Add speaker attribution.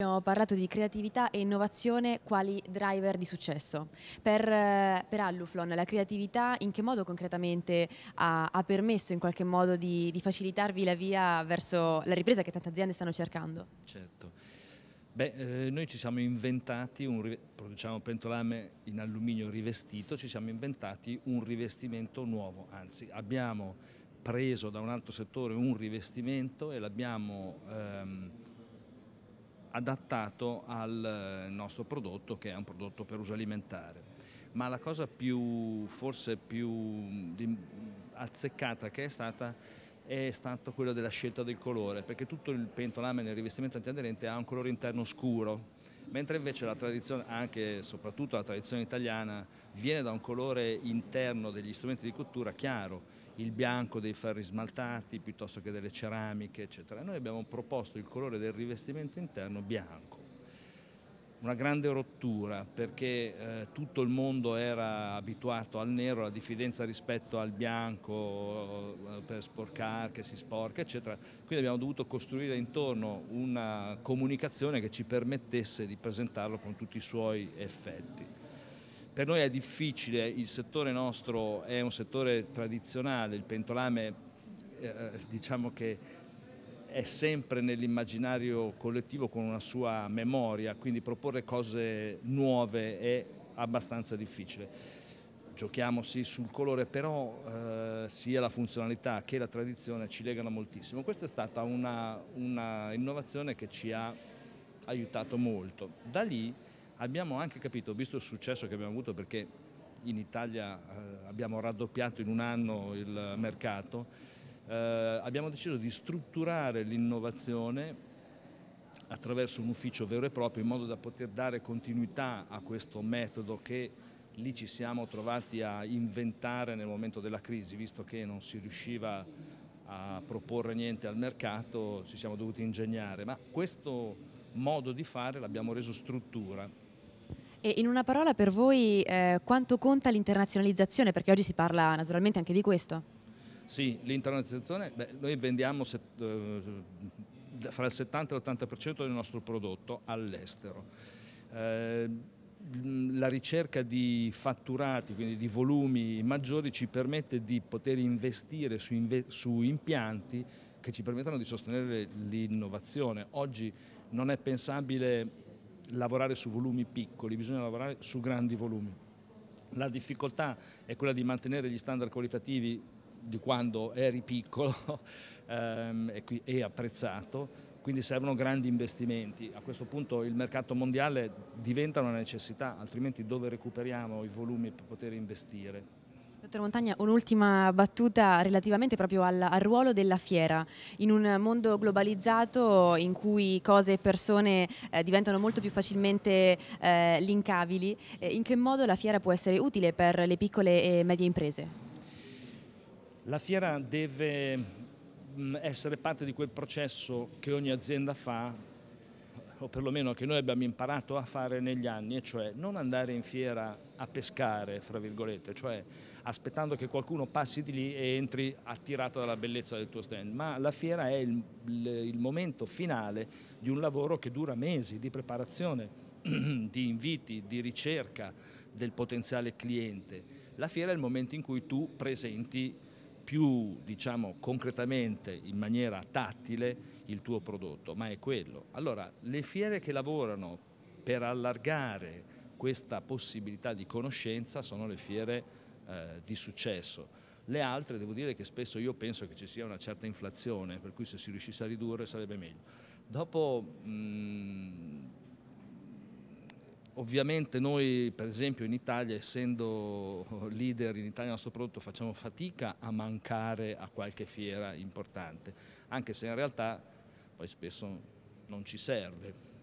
Speaker 1: Abbiamo parlato di creatività e innovazione quali driver di successo. Per, eh, per Alluflon la creatività in che modo concretamente ha, ha permesso in qualche modo di, di, facilitarvi la via verso la ripresa che tante aziende stanno cercando?
Speaker 2: Certo. Beh, eh, noi ci siamo inventati, un, produciamo pentolame in alluminio rivestito, ci siamo inventati un rivestimento nuovo, anzi abbiamo preso da un altro settore un rivestimento e l'abbiamo... Ehm, adattato al eh, nostro prodotto che è un prodotto per uso alimentare. Ma la cosa più, forse più azzeccata che è stata è stata quella della scelta del colore, perché tutto il pentolame nel rivestimento antiaderente ha un colore interno scuro, mentre invece la tradizione, anche e soprattutto la tradizione italiana, viene da un colore interno degli strumenti di cottura chiaro, il bianco dei ferri smaltati piuttosto che delle ceramiche, eccetera. Noi abbiamo proposto il colore del rivestimento interno bianco una grande rottura perché eh, tutto il mondo era abituato al nero, la diffidenza rispetto al bianco eh, per sporcare, che si sporca eccetera, quindi abbiamo dovuto costruire intorno una comunicazione che ci permettesse di presentarlo con tutti i suoi effetti. Per noi è difficile, il settore nostro è un settore tradizionale, il pentolame eh, eh diciamo che è sempre nell'immaginario collettivo con una sua memoria, quindi proporre cose nuove è abbastanza difficile. Giochiamo sì sul colore, però eh, sia la funzionalità che la tradizione ci legano moltissimo. Questa è stata una, una innovazione che ci ha aiutato molto. Da lì abbiamo anche capito, visto il successo che abbiamo avuto perché in Italia eh, abbiamo raddoppiato in un anno il mercato, eh, abbiamo deciso di strutturare l'innovazione attraverso un ufficio vero e proprio in modo da poter dare continuità a questo metodo che lì ci siamo trovati a inventare nel momento della crisi, visto che non si riusciva a proporre niente al mercato, ci siamo dovuti ingegnare, ma questo modo di fare l'abbiamo reso struttura.
Speaker 1: E in una parola per voi eh, quanto conta l'internazionalizzazione? Perché oggi si parla naturalmente anche di questo.
Speaker 2: Sì, l'internalizzazione, noi vendiamo set, eh, fra il 70 e l'80% del nostro prodotto all'estero. Eh, la ricerca di fatturati, quindi di volumi maggiori, ci permette di poter investire su, inve su impianti che ci permettano di sostenere l'innovazione. Oggi non è pensabile lavorare su volumi piccoli, bisogna lavorare su grandi volumi. La difficoltà è quella di mantenere gli standard qualitativi di quando eri piccolo ehm, e, qui, e apprezzato, quindi servono grandi investimenti. A questo punto il mercato mondiale diventa una necessità, altrimenti dove recuperiamo i volumi per poter investire?
Speaker 1: Dottor Montagna, un'ultima battuta relativamente proprio al, al, ruolo della fiera. In un mondo globalizzato in cui cose e persone eh, diventano molto più facilmente eh, linkabili, eh, in che modo la fiera può essere utile per le piccole e medie imprese?
Speaker 2: La fiera deve mm, essere parte di quel processo che ogni azienda fa o perlomeno che noi abbiamo imparato a fare negli anni, e cioè non andare in fiera a pescare, fra virgolette, cioè aspettando che qualcuno passi di lì e entri attirato dalla bellezza del tuo stand, ma la fiera è il, il momento finale di un lavoro che dura mesi di preparazione, di inviti, di ricerca del potenziale cliente. La fiera è il momento in cui tu presenti più diciamo, concretamente, in maniera tattile, il tuo prodotto, ma è quello. Allora, le fiere che lavorano per allargare questa possibilità di conoscenza sono le fiere eh, di successo. Le altre devo dire che spesso io penso che ci sia una certa inflazione, per cui se si riuscisse a ridurre sarebbe meglio. Dopo mh, Ovviamente noi per esempio in Italia, essendo leader in Italia del nostro prodotto, facciamo fatica a mancare a qualche fiera importante, anche se in realtà poi spesso non ci serve.